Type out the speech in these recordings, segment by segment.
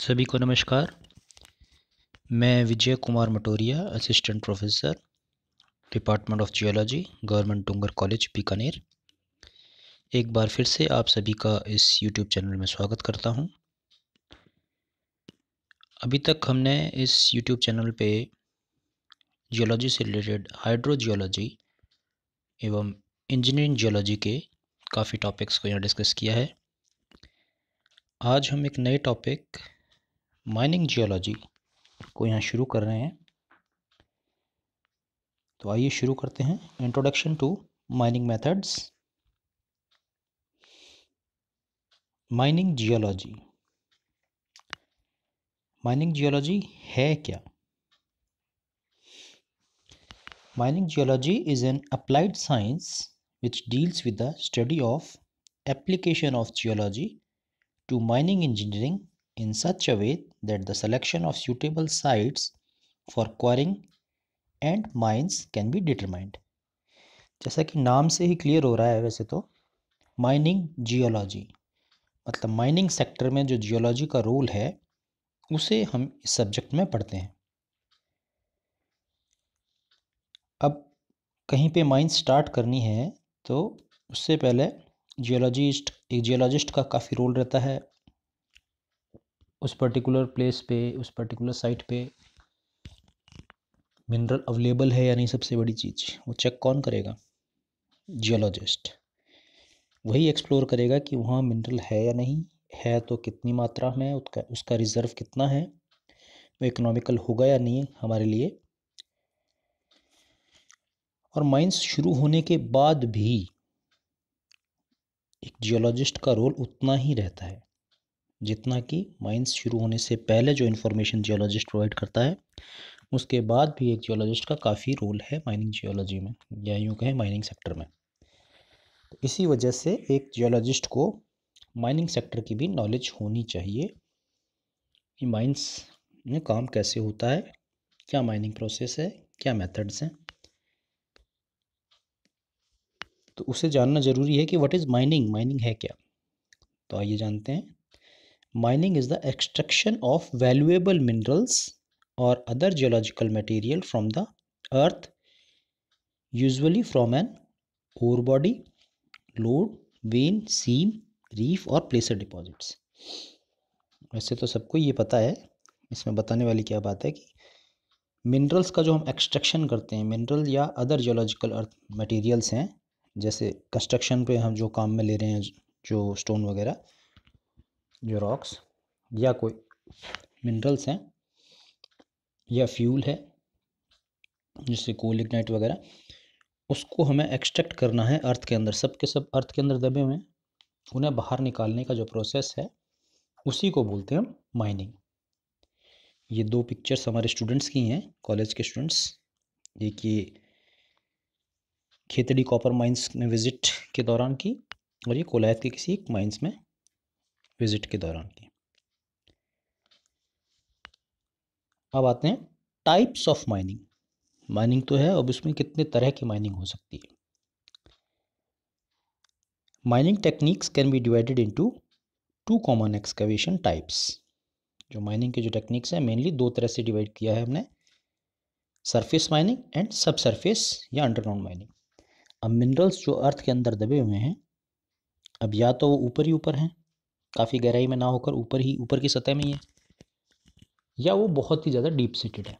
सभी को नमस्कार मैं Vijay Kumar Matoria assistant professor department of geology government Dungar college Bikaner एक बार फिर से आप सभी का इस यूट्यूब चैनल में स्वागत करता हूं। अभी तक हमने इस यूट्यूब चैनल पे जियोलॉजी से रिलेटेड हाइड्रोजियोलॉजी एवं इंजीनियरिंग जियोलॉजी के काफ़ी टॉपिक्स को यहाँ डिस्कस किया है आज हम एक नए टॉपिक माइनिंग जियोलॉजी को यहाँ शुरू कर रहे हैं तो आइए शुरू करते हैं introduction to mining methods mining geology mining geology है क्या mining geology is an applied science which deals with the study of application of geology to mining engineering in such a way that the selection of suitable sites for quarrying and mines can be determined जैसा कि नाम से ही clear हो रहा है वैसे तो mining geology मतलब माइनिंग सेक्टर में जो जियोलॉजी का रोल है उसे हम इस सब्जेक्ट में पढ़ते हैं अब कहीं पे माइन स्टार्ट करनी है तो उससे पहले जियोलॉजिस्ट एक जियोलॉजिस्ट का काफ़ी रोल रहता है उस पर्टिकुलर प्लेस पे उस पर्टिकुलर साइट पे मिनरल अवेलेबल है या नहीं सबसे बड़ी चीज़ वो चेक कौन करेगा जियोलॉजिस्ट वही एक्सप्लोर करेगा कि वहाँ मिनरल है या नहीं है तो कितनी मात्रा में उसका उसका रिज़र्व कितना है वो इकोनॉमिकल होगा या नहीं हमारे लिए और माइंस शुरू होने के बाद भी एक जियोलॉजिस्ट का रोल उतना ही रहता है जितना कि माइंस शुरू होने से पहले जो इन्फॉर्मेशन जियोलॉजिस्ट प्रोवाइड करता है उसके बाद भी एक जियोलॉजिस्ट का काफ़ी रोल है माइनिंग जियोलॉजी में या यूँ कहें माइनिंग सेक्टर में तो इसी वजह से एक जियोलॉजिस्ट को माइनिंग सेक्टर की भी नॉलेज होनी चाहिए कि माइंस में काम कैसे होता है क्या माइनिंग प्रोसेस है क्या मेथड्स हैं तो उसे जानना ज़रूरी है कि व्हाट इज़ माइनिंग माइनिंग है क्या तो आइए जानते हैं mining is the extraction of valuable minerals और other geological material from the earth usually from an ore body lode vein seam reef और प्लेसर डिपॉजिट्स वैसे तो सबको ये पता है इसमें बताने वाली क्या बात है कि मिनरल्स का जो हम एक्सट्रक्शन करते हैं मिनरल या अदर जियोलॉजिकल अर्थ मटीरियल्स हैं जैसे कंस्ट्रक्शन पे हम जो काम में ले रहे हैं जो स्टोन वगैरह जो रॉक्स या कोई मिनरल्स हैं या फ्यूल है जैसे कोल इग्नाइट वगैरह उसको हमें एक्सट्रैक्ट करना है अर्थ के अंदर सब के सब अर्थ के अंदर दबे हुए हैं उन्हें बाहर निकालने का जो प्रोसेस है उसी को बोलते हैं हम माइनिंग ये दो पिक्चर्स हमारे स्टूडेंट्स की हैं कॉलेज के स्टूडेंट्स एक ये खेतड़ी कॉपर माइंस में विजिट के दौरान की और ये कोलायत के किसी माइंस में विज़िट के दौरान की अब आते हैं टाइप्स ऑफ माइनिंग माइनिंग तो है अब उसमें कितने तरह की माइनिंग हो सकती है mining techniques can be divided into two common excavation types जो माइनिंग के जो टेक्निक्स हैं मेनली दो तरह से डिवाइड किया है हमने surface mining and sub surface या अंडरग्राउंड माइनिंग अब मिनरल्स जो अर्थ के अंदर दबे हुए हैं अब या तो वो ऊपर ही ऊपर हैं काफ़ी गहराई में ना होकर ऊपर ही ऊपर की सतह में ही है या वो बहुत ही ज़्यादा डीप सीटेड है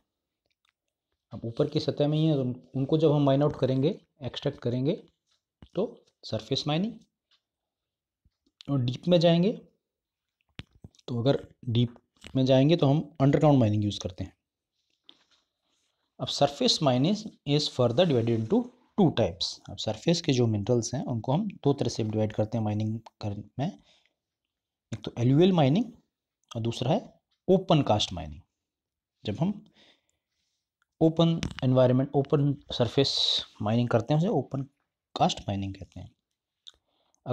अब ऊपर की सतह में ही है उनको जब हम माइन आउट करेंगे एक्सट्रैक्ट करेंगे तो सरफेस माइनिंग और डीप में जाएंगे तो अगर डीप में जाएंगे तो हम अंडरग्राउंड माइनिंग यूज़ करते हैं अब surface mining is further divided into two types अब सरफेस के जो मिनरल्स हैं उनको हम दो तरह से डिवाइड करते हैं माइनिंग कर में एक तो एल्यूएल माइनिंग और दूसरा है ओपन कास्ट माइनिंग जब हम open environment open surface mining करते हैं उसे ओपन कास्ट माइनिंग कहते हैं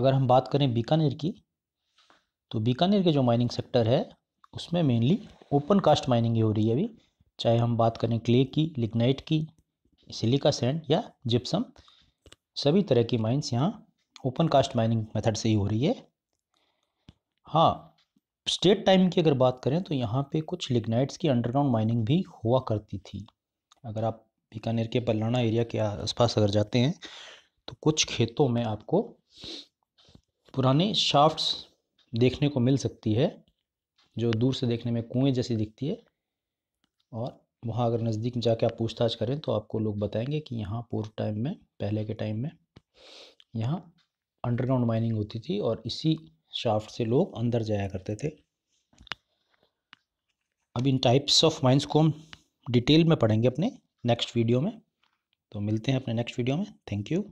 अगर हम बात करें बीकानेर की तो बीकानेर के जो माइनिंग सेक्टर है उसमें मेनली ओपन कास्ट माइनिंग ही हो रही है अभी चाहे हम बात करें क्ले की लिग्नाइट की सिलिका सैंड या जिप्सम सभी तरह की माइंस यहाँ ओपन कास्ट माइनिंग मेथड से ही हो रही है हाँ स्टेट टाइम की अगर बात करें तो यहाँ पे कुछ लिग्नाइट्स की अंडरग्राउंड माइनिंग भी हुआ करती थी अगर आप बीकानेर के बल्लाना एरिया के आसपास अगर जाते हैं तो कुछ खेतों में आपको पुराने शाफ्ट्स देखने को मिल सकती है जो दूर से देखने में कुएं जैसी दिखती है और वहाँ अगर नज़दीक जाके आप पूछताछ करें तो आपको लोग बताएंगे कि यहाँ पूर्व टाइम में पहले के टाइम में यहाँ अंडरग्राउंड माइनिंग होती थी और इसी शाफ्ट से लोग अंदर जाया करते थे अब इन टाइप्स ऑफ माइंस को हम डिटेल में पढ़ेंगे अपने नेक्स्ट वीडियो में तो मिलते हैं अपने नेक्स्ट वीडियो में थैंक यू